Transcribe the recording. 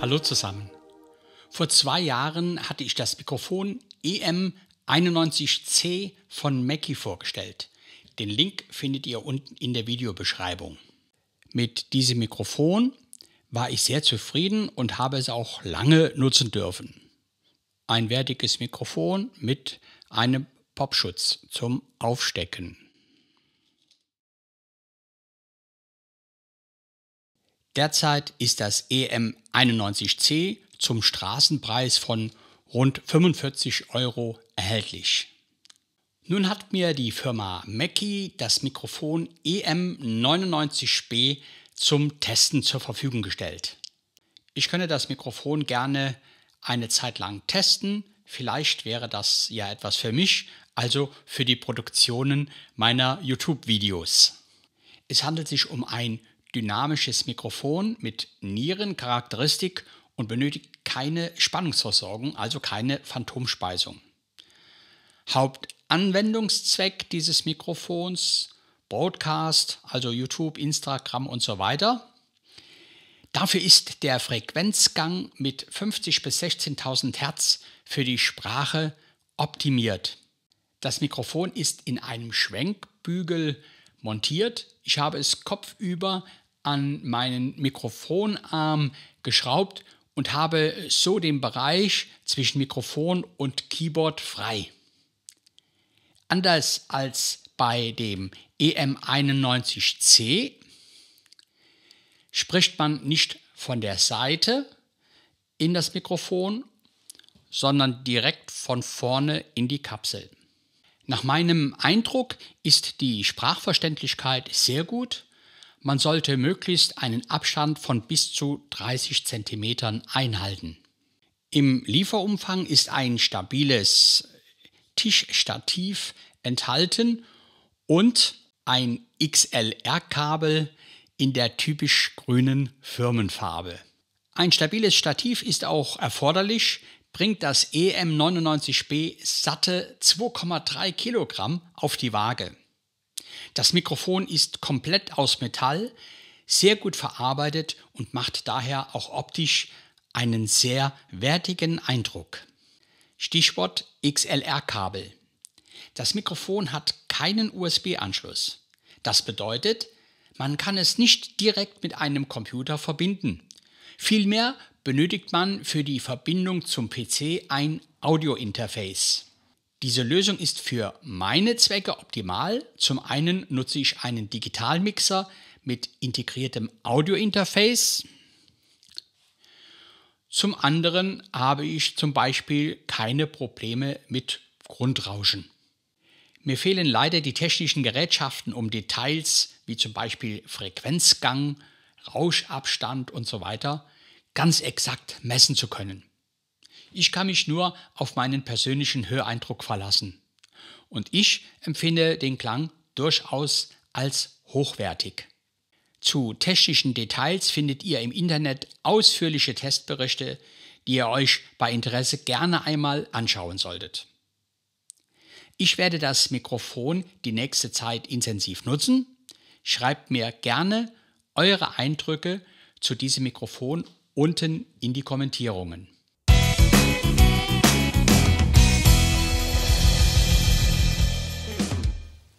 Hallo zusammen. Vor zwei Jahren hatte ich das Mikrofon EM91C von Mackie vorgestellt. Den Link findet ihr unten in der Videobeschreibung. Mit diesem Mikrofon war ich sehr zufrieden und habe es auch lange nutzen dürfen. Ein wertiges Mikrofon mit einem Popschutz zum Aufstecken. Derzeit ist das EM91C zum Straßenpreis von rund 45 Euro erhältlich. Nun hat mir die Firma Mackie das Mikrofon EM99B zum Testen zur Verfügung gestellt. Ich könnte das Mikrofon gerne eine Zeit lang testen. Vielleicht wäre das ja etwas für mich, also für die Produktionen meiner YouTube-Videos. Es handelt sich um ein dynamisches Mikrofon mit Nierencharakteristik und benötigt keine Spannungsversorgung, also keine Phantomspeisung. Hauptanwendungszweck dieses Mikrofons Broadcast, also YouTube, Instagram und so weiter. Dafür ist der Frequenzgang mit 50 bis 16.000 Hertz für die Sprache optimiert. Das Mikrofon ist in einem Schwenkbügel montiert. Ich habe es kopfüber an meinen Mikrofonarm geschraubt und habe so den Bereich zwischen Mikrofon und Keyboard frei. Anders als bei dem EM91C spricht man nicht von der Seite in das Mikrofon, sondern direkt von vorne in die Kapsel. Nach meinem Eindruck ist die Sprachverständlichkeit sehr gut. Man sollte möglichst einen Abstand von bis zu 30 cm einhalten. Im Lieferumfang ist ein stabiles Tischstativ enthalten und ein XLR-Kabel in der typisch grünen Firmenfarbe. Ein stabiles Stativ ist auch erforderlich, bringt das EM99B satte 2,3 Kilogramm auf die Waage. Das Mikrofon ist komplett aus Metall, sehr gut verarbeitet und macht daher auch optisch einen sehr wertigen Eindruck. Stichwort XLR-Kabel. Das Mikrofon hat keinen USB-Anschluss. Das bedeutet, man kann es nicht direkt mit einem Computer verbinden. Vielmehr benötigt man für die Verbindung zum PC ein Audio-Interface. Diese Lösung ist für meine Zwecke optimal. Zum einen nutze ich einen Digitalmixer mit integriertem Audio-Interface. Zum anderen habe ich zum Beispiel keine Probleme mit Grundrauschen. Mir fehlen leider die technischen Gerätschaften, um Details wie zum Beispiel Frequenzgang, Rauschabstand und so weiter ganz exakt messen zu können. Ich kann mich nur auf meinen persönlichen Höreindruck verlassen. Und ich empfinde den Klang durchaus als hochwertig. Zu technischen Details findet ihr im Internet ausführliche Testberichte, die ihr euch bei Interesse gerne einmal anschauen solltet. Ich werde das Mikrofon die nächste Zeit intensiv nutzen. Schreibt mir gerne eure Eindrücke zu diesem Mikrofon unten in die Kommentierungen.